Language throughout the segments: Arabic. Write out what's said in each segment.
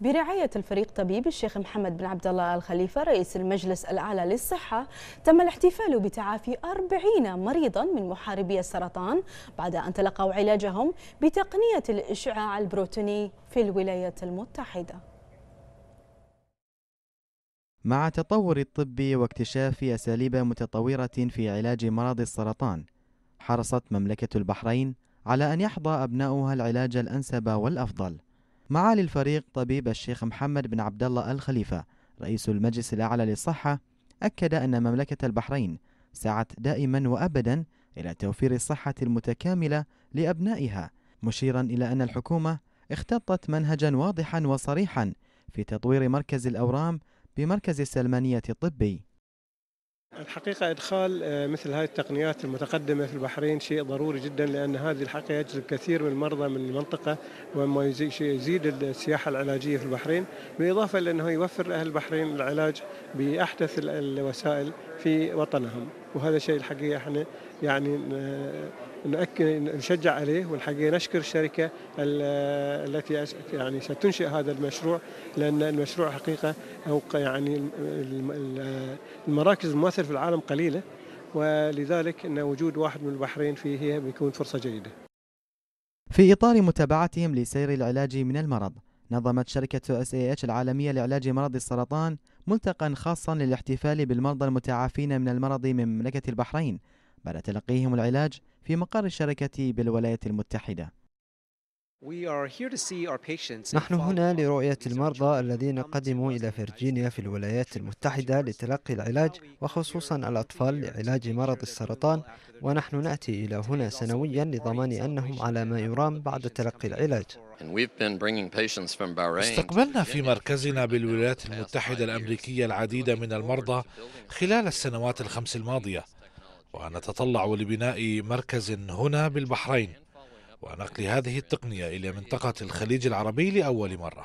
برعاية الفريق طبيب الشيخ محمد بن عبد الله الخليفة رئيس المجلس الأعلى للصحة تم الاحتفال بتعافي 40 مريضا من محاربي السرطان بعد أن تلقوا علاجهم بتقنية الإشعاع البروتوني في الولايات المتحدة مع تطور الطب واكتشاف أساليب متطورة في علاج مرض السرطان حرصت مملكة البحرين على أن يحظى أبناؤها العلاج الأنسب والأفضل معالي الفريق طبيب الشيخ محمد بن عبد الله الخليفة رئيس المجلس الأعلى للصحة أكد أن مملكة البحرين سعت دائما وأبدا إلى توفير الصحة المتكاملة لأبنائها مشيرا إلى أن الحكومة اختطت منهجا واضحا وصريحا في تطوير مركز الأورام بمركز السلمانية الطبي الحقيقة إدخال آه، مثل هذه التقنيات المتقدمة في البحرين شيء ضروري جدا لأن هذه الحقيقة يجذب كثير من المرضى من المنطقة وما يزيد السياحة العلاجية في البحرين بالإضافة إلى أنه يوفر لأهل البحرين العلاج بأحدث الوسائل في وطنهم وهذا شيء الحقيقة احنا يعني آه، نأكد نشجع عليه والحقيقه نشكر الشركه التي يعني ستنشئ هذا المشروع لان المشروع حقيقه او يعني المراكز المؤثره في العالم قليله ولذلك ان وجود واحد من البحرين فيه بيكون فرصه جيده. في اطار متابعتهم لسير العلاج من المرض، نظمت شركة اس اي اتش العالمية لعلاج مرض السرطان ملتقى خاصا للاحتفال بالمرضى المتعافين من المرض من مملكة البحرين بعد تلقيهم العلاج في مقر الشركة بالولايات المتحدة نحن هنا لرؤية المرضى الذين قدموا إلى فرجينيا في الولايات المتحدة لتلقي العلاج وخصوصا الأطفال لعلاج مرض السرطان ونحن نأتي إلى هنا سنويا لضمان أنهم على ما يرام بعد تلقي العلاج استقبلنا في مركزنا بالولايات المتحدة الأمريكية العديد من المرضى خلال السنوات الخمس الماضية ونتطلع لبناء مركز هنا بالبحرين ونقل هذه التقنية إلى منطقة الخليج العربي لأول مرة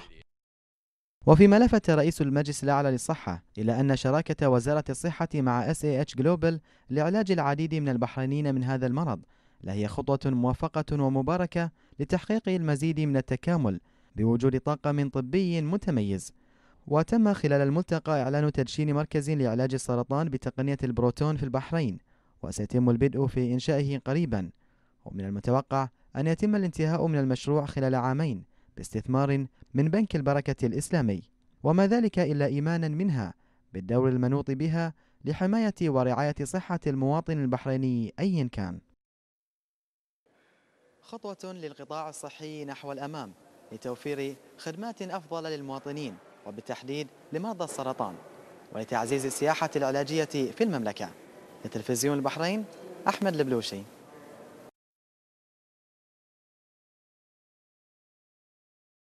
وفيما لفت رئيس المجلس الأعلى للصحة إلى أن شراكة وزارة الصحة مع SAH Global لعلاج العديد من البحرينيين من هذا المرض لهي خطوة موفقة ومباركة لتحقيق المزيد من التكامل بوجود طاقم طبي متميز وتم خلال الملتقى إعلان تدشين مركز لعلاج السرطان بتقنية البروتون في البحرين وسيتم البدء في إنشائه قريبا ومن المتوقع أن يتم الانتهاء من المشروع خلال عامين باستثمار من بنك البركة الإسلامي وما ذلك إلا إيمانا منها بالدور المنوط بها لحماية ورعاية صحة المواطن البحريني أيا كان خطوة للقطاع الصحي نحو الأمام لتوفير خدمات أفضل للمواطنين وبالتحديد لمرضى السرطان ولتعزيز السياحة العلاجية في المملكة لتلفزيون البحرين أحمد البلوشي